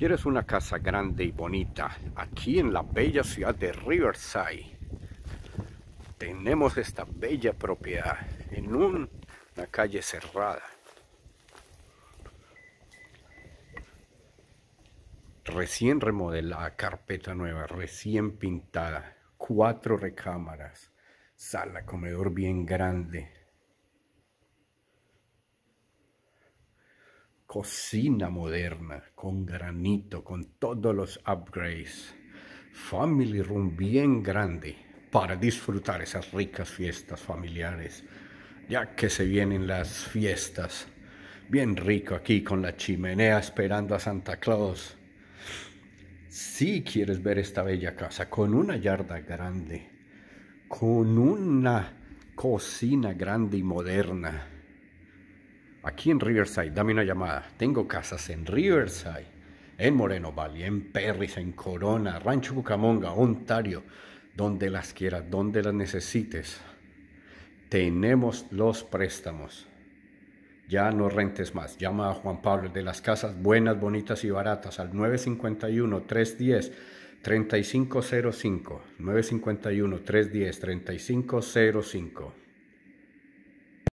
¿Quieres una casa grande y bonita aquí en la bella ciudad de Riverside? Tenemos esta bella propiedad en una calle cerrada. Recién remodelada, carpeta nueva, recién pintada, cuatro recámaras, sala, comedor bien grande, cocina moderna con granito, con todos los upgrades, family room bien grande para disfrutar esas ricas fiestas familiares, ya que se vienen las fiestas. Bien rico aquí con la chimenea esperando a Santa Claus. Si quieres ver esta bella casa con una yarda grande, con una cocina grande y moderna, aquí en Riverside, dame una llamada. Tengo casas en Riverside, en Moreno Valley, en Perris, en Corona, Rancho Bucamonga, Ontario, donde las quieras, donde las necesites. Tenemos los préstamos. Ya no rentes más. Llama a Juan Pablo de las casas buenas, bonitas y baratas al 951-310-3505. 951-310-3505.